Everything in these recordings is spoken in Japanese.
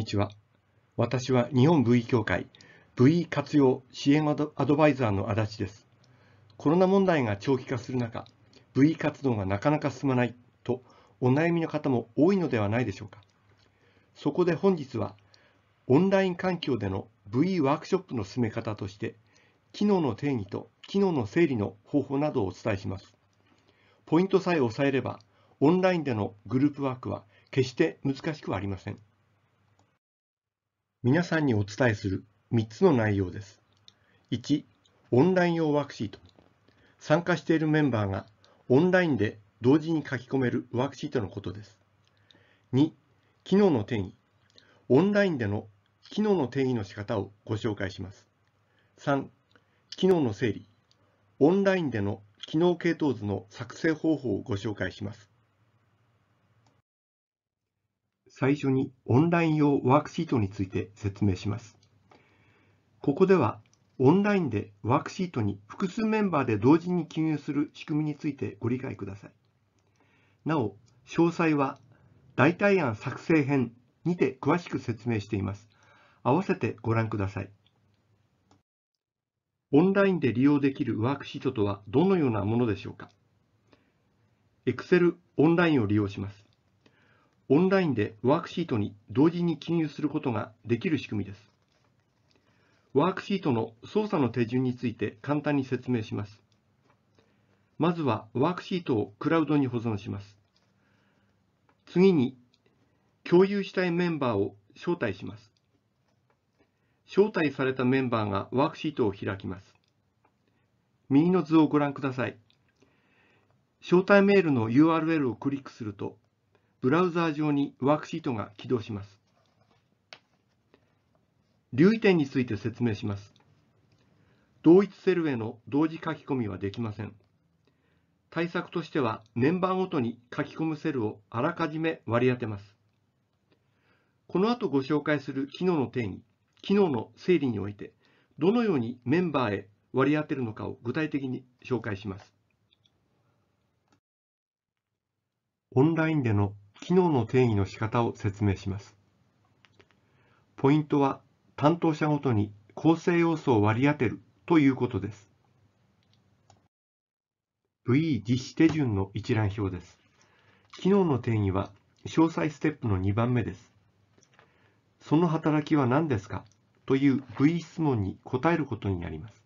にちは。私は日本 VE 協会 VE 活用支援アドバイザーの足立です。コロナ問題が長期化する中、VE 活動がなかなか進まないとお悩みの方も多いのではないでしょうか。そこで本日は、オンライン環境での VE ワークショップの進め方として、機能の定義と機能の整理の方法などをお伝えします。ポイントさえ押さえれば、オンラインでのグループワークは決して難しくはありません。皆さんにお伝えする3つの内容です。1、オンライン用ワークシート。参加しているメンバーがオンラインで同時に書き込めるワークシートのことです。2、機能の定義。オンラインでの機能の定義の仕方をご紹介します。3、機能の整理。オンラインでの機能系統図の作成方法をご紹介します。最初にオンライン用ワークシートについて説明します。ここでは、オンラインでワークシートに複数メンバーで同時に記入する仕組みについてご理解ください。なお、詳細は代替案作成編にて詳しく説明しています。合わせてご覧ください。オンラインで利用できるワークシートとはどのようなものでしょうか ?Excel オンラインを利用します。オンラインでワークシートに同時に記入することができる仕組みです。ワークシートの操作の手順について簡単に説明します。まずはワークシートをクラウドに保存します。次に共有したいメンバーを招待します。招待されたメンバーがワークシートを開きます。右の図をご覧ください。招待メールの URL をクリックするとブラウザー上にワークシートが起動します。留意点について説明します。同一セルへの同時書き込みはできません。対策としては年番ごとに書き込むセルをあらかじめ割り当てます。この後ご紹介する機能の定義、機能の整理において、どのようにメンバーへ割り当てるのかを具体的に紹介します。オンラインでの機能の定義の仕方を説明します。ポイントは担当者ごとに構成要素を割り当てるということです。VE 実施手順の一覧表です。機能の定義は詳細ステップの2番目です。その働きは何ですかという V 質問に答えることになります。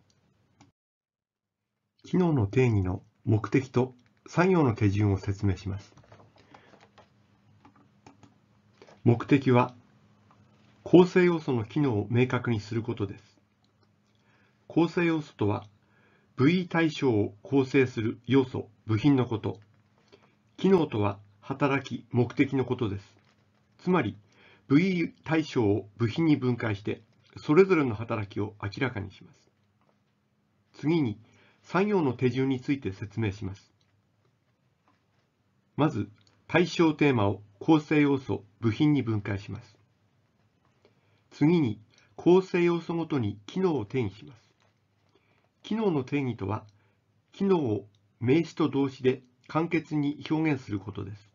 機能の定義の目的と作業の手順を説明します。目的は構成要素の機能を明確にすることです構成要素とは部位対象を構成する要素部品のこと機能とは働き目的のことですつまり部位対象を部品に分解してそれぞれの働きを明らかにします次に作業の手順について説明しますまず対象テーマを構成要素部品に分解します。次に構成要素ごとに機能を定義します。機能の定義とは、機能を名詞と動詞で簡潔に表現することです。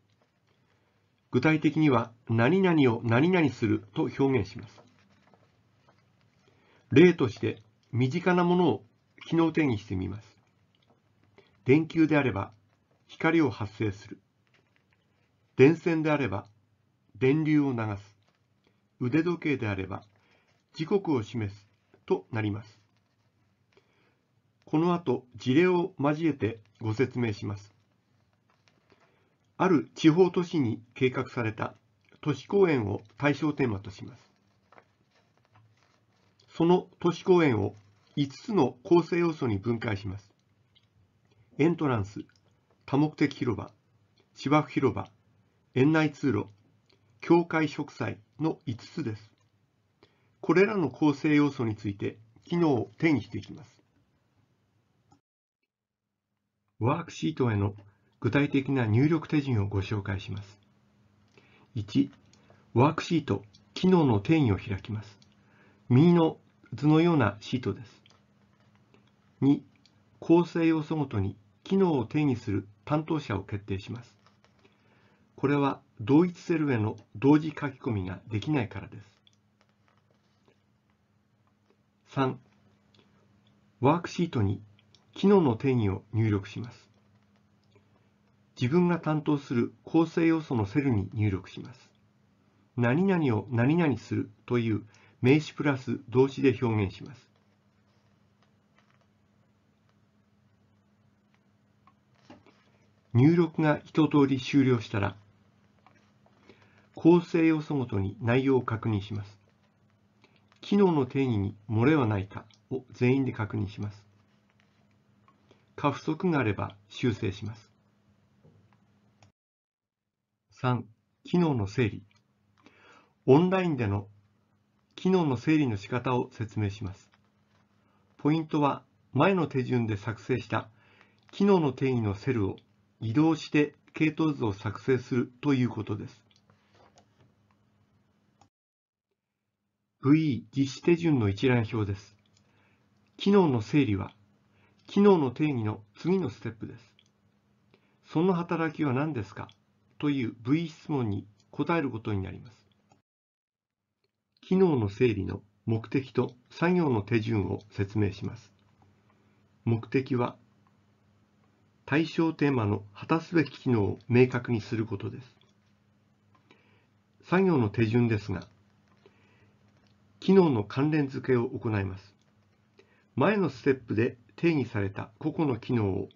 具体的には、何々を何々すると表現します。例として、身近なものを機能定義してみます。電球であれば、光を発生する。電線であれば電流を流す腕時計であれば時刻を示すとなりますこの後事例を交えてご説明しますある地方都市に計画された都市公園を対象テーマとしますその都市公園を5つの構成要素に分解しますエントランス多目的広場芝生広場園内通路、境界植栽の5つです。これらの構成要素について機能を定義していきます。ワークシートへの具体的な入力手順をご紹介します。1、ワークシート、機能の定義を開きます。右の図のようなシートです。2、構成要素ごとに機能を定義する担当者を決定します。これは同一セルへの同時書き込みができないからです。3、ワークシートに機能の定義を入力します。自分が担当する構成要素のセルに入力します。何々を何々するという名詞プラス動詞で表現します。入力が一通り終了したら構成要素ごとに内容を確認します。機能の定義に漏れはないかを全員で確認します。過不足があれば修正します。3. 機能の整理。オンラインでの機能の整理の仕方を説明します。ポイントは前の手順で作成した機能の定義のセルを移動して系統図を作成するということです。VE 実施手順の一覧表です。機能の整理は、機能の定義の次のステップです。その働きは何ですかという VE 質問に答えることになります。機能の整理の目的と作業の手順を説明します。目的は、対象テーマの果たすべき機能を明確にすることです。作業の手順ですが、機能の関連付けを行います。前のステップで定義された個々の機能を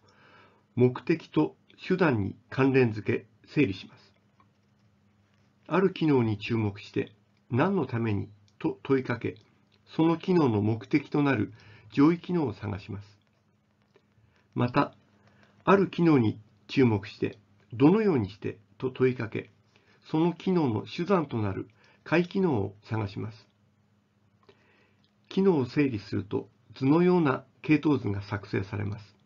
目的と手段に関連付け、整理します。ある機能に注目して何のためにと問いかけ、その機能の目的となる上位機能を探します。また、ある機能に注目してどのようにしてと問いかけ、その機能の手段となる下位機能を探します。機能を整理すると図のような系統図が作成されます。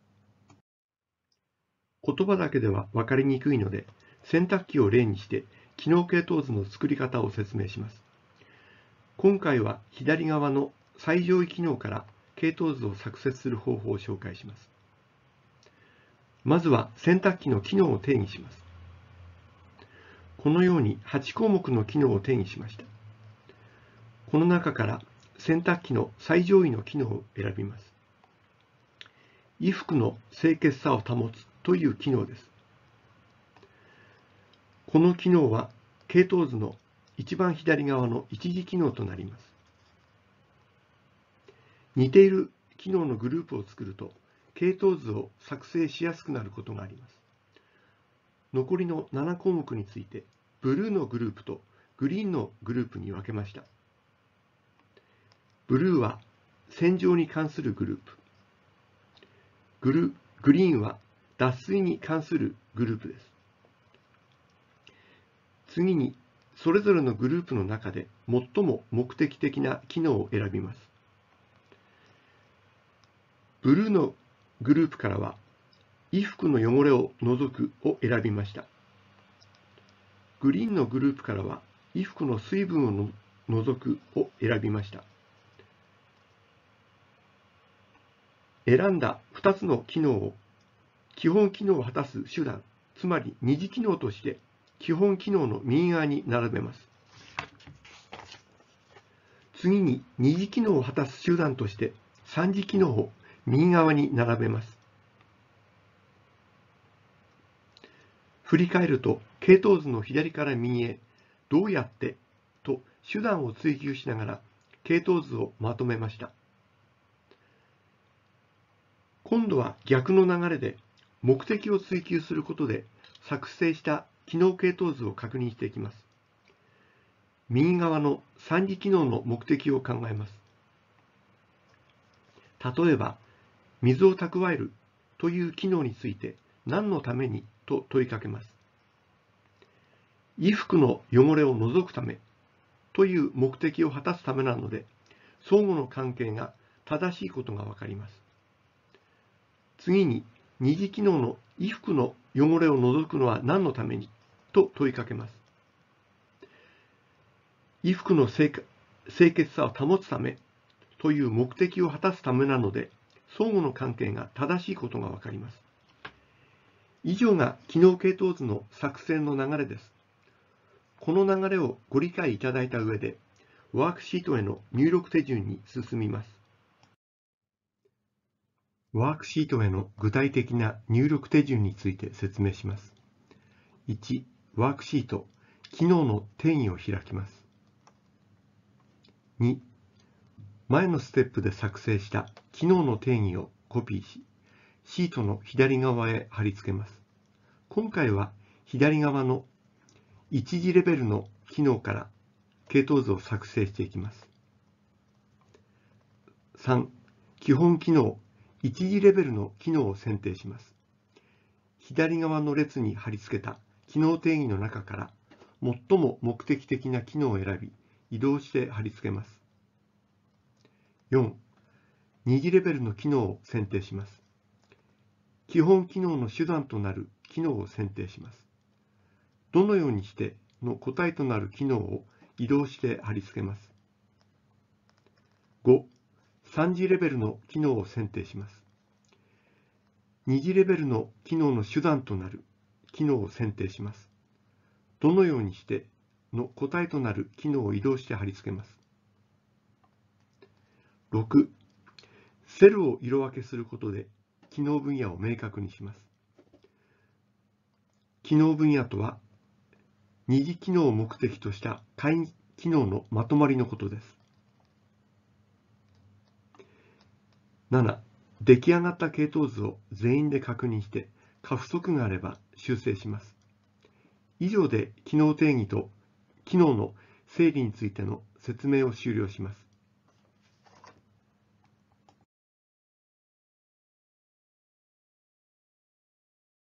言葉だけでは分かりにくいので、洗濯機を例にして機能系統図の作り方を説明します。今回は左側の最上位機能から系統図を作成する方法を紹介します。まずは洗濯機の機能を定義します。このように8項目の機能を定義しました。この中から洗濯機の最上位の機能を選びます。衣服の清潔さを保つという機能です。この機能は系統図の一番左側の一時機能となります。似ている機能のグループを作ると系統図を作成しやすくなることがあります。残りの7項目についてブルーのグループとグリーンのグループに分けました。ブルーは戦場に関するグループ。グルグリーンは脱水に関するグループです。次に、それぞれのグループの中で最も目的的な機能を選びます。ブルーのグループからは、衣服の汚れを除くを選びました。グリーンのグループからは、衣服の水分を除くを選びました。選んだ2つの機能を基本機能を果たす手段、つまり二次機能として基本機能の右側に並べます。次に二次機能を果たす手段として三次機能を右側に並べます。振り返ると、系統図の左から右へ、どうやってと手段を追求しながら系統図をまとめました。今度は逆の流れで目的を追求することで作成した機能系統図を確認していきます。右側の3次機能の目的を考えます。例えば、水を蓄えるという機能について何のためにと問いかけます。衣服の汚れを除くためという目的を果たすためなので、相互の関係が正しいことがわかります。次に二次機能の衣服の汚れを除くのは何のためにと問いかけます。衣服の清潔さを保つためという目的を果たすためなので、相互の関係が正しいことがわかります。以上が機能系統図の作成の流れです。この流れをご理解いただいた上で、ワークシートへの入力手順に進みます。ワークシートへの具体的な入力手順について説明します。1、ワークシート、機能の転移を開きます。2、前のステップで作成した機能の定義をコピーし、シートの左側へ貼り付けます。今回は左側の一次レベルの機能から系統図を作成していきます。3、基本機能1次レベルの機能を選定します。左側の列に貼り付けた機能定義の中から最も目的的な機能を選び移動して貼り付けます。4. 2次レベルの機能を選定します。基本機能の手段となる機能を選定します。どのようにしての答えとなる機能を移動して貼り付けます。5. 3次レベルの機能を選定します。2次レベルの機能の手段となる機能を選定します。どのようにしての答えとなる機能を移動して貼り付けます。6. セルを色分けすることで機能分野を明確にします。機能分野とは、二次機能を目的とした会議機能のまとまりのことです。7出来上がった系統図を全員で確認して過不足があれば修正します以上で機能定義と機能の整理についての説明を終了します